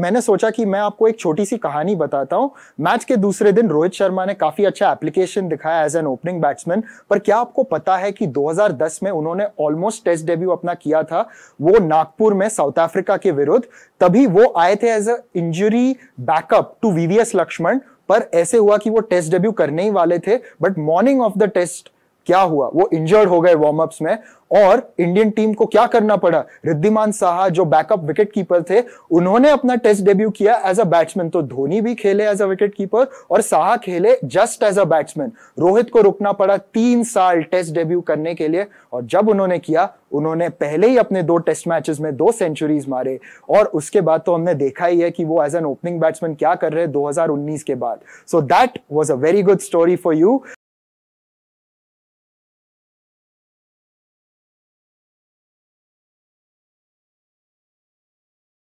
मैंने सोचा कि मैं आपको एक छोटी सी कहानी बताता हूँ मैच के दूसरे दिन रोहित शर्मा ने काफी अच्छा एप्लीकेशन दिखाया एज एन ओपनिंग बैट्समैन पर क्या आपको पता है कि 2010 में उन्होंने ऑलमोस्ट टेस्ट डेब्यू अपना किया था वो नागपुर में साउथ अफ्रीका के विरुद्ध तभी वो आए थे as a injury backup to VVS Laxman पर ऐसे हुआ कि वो टेस्ट डेब्यू करने ही वाले थे but morning of the test क्या हुआ वो इंजर्ड हो गए वार्म अप्स में और इंडियन टीम को क्या करना पड़ा रिद्धिमान साहा जो बैकअप विकेट कीपर थे उन्होंने अपना टेस्ट डेब्यू किया एज अ बैट्समैन तो धोनी भी खेले एज अ विकेट कीपर और साहा खेले just as a batsman Rohit को रुकना पड़ा तीन साल टेस्ट डेब्यू करने के लिए और जब उन्होंने किया उन्होंने पहले ही अपने दो टेस्ट मैचेस में दो सेंचुरीज मारे और उसके बाद तो हमने देखा ही है कि वो एज एन ओपनिंग बैट्समैन क्या कर रहे हैं दो के बाद so that was a very good story for you